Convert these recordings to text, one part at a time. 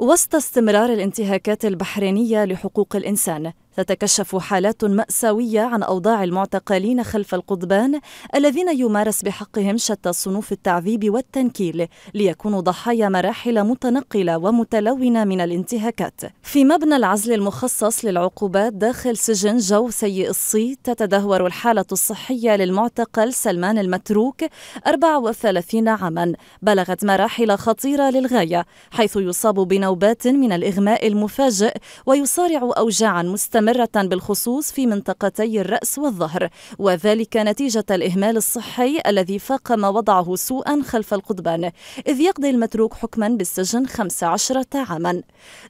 وسط استمرار الانتهاكات البحرينية لحقوق الإنسان تتكشف حالات مأساوية عن أوضاع المعتقلين خلف القضبان الذين يمارس بحقهم شتى صنوف التعذيب والتنكيل ليكونوا ضحايا مراحل متنقلة ومتلونة من الانتهاكات. في مبنى العزل المخصص للعقوبات داخل سجن جو سيء الصيت تتدهور الحالة الصحية للمعتقل سلمان المتروك 34 عاما بلغت مراحل خطيرة للغاية حيث يصاب بنوبات من الإغماء المفاجئ ويصارع أوجاعا مستمرة مستمرة بالخصوص في منطقتي الرأس والظهر وذلك نتيجة الإهمال الصحي الذي فاقم وضعه سوءا خلف القضبان إذ يقضي المتروك حكما بالسجن 15 عاما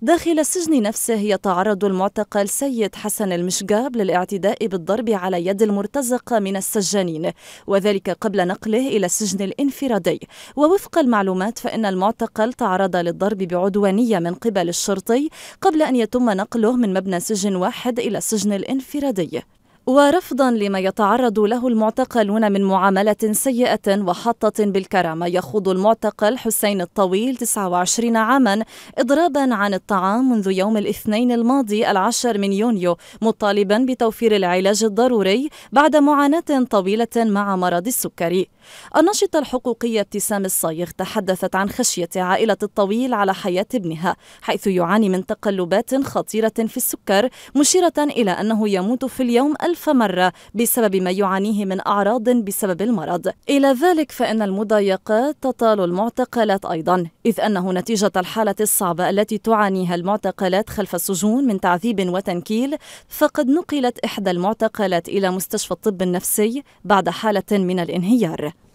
داخل السجن نفسه يتعرض المعتقل سيد حسن المشقاب للاعتداء بالضرب على يد المرتزقة من السجانين وذلك قبل نقله إلى السجن الانفرادي ووفق المعلومات فإن المعتقل تعرض للضرب بعدوانية من قبل الشرطي قبل أن يتم نقله من مبنى سجن واحد الواحد إلى السجن الانفرادي ورفضا لما يتعرض له المعتقلون من معاملة سيئة وحاطة بالكرامة يخوض المعتقل حسين الطويل 29 عاما إضرابا عن الطعام منذ يوم الاثنين الماضي العشر من يونيو مطالبا بتوفير العلاج الضروري بعد معاناة طويلة مع مرض السكري الناشطة الحقوقية ابتسام الصايغ تحدثت عن خشية عائلة الطويل على حياة ابنها حيث يعاني من تقلبات خطيرة في السكر مشيرة إلى أنه يموت في اليوم ألف مرة بسبب ما يعانيه من أعراض بسبب المرض إلى ذلك فإن المضايقات تطال المعتقلات أيضا إذ أنه نتيجة الحالة الصعبة التي تعانيها المعتقلات خلف السجون من تعذيب وتنكيل فقد نقلت إحدى المعتقلات إلى مستشفى الطب النفسي بعد حالة من الانهيار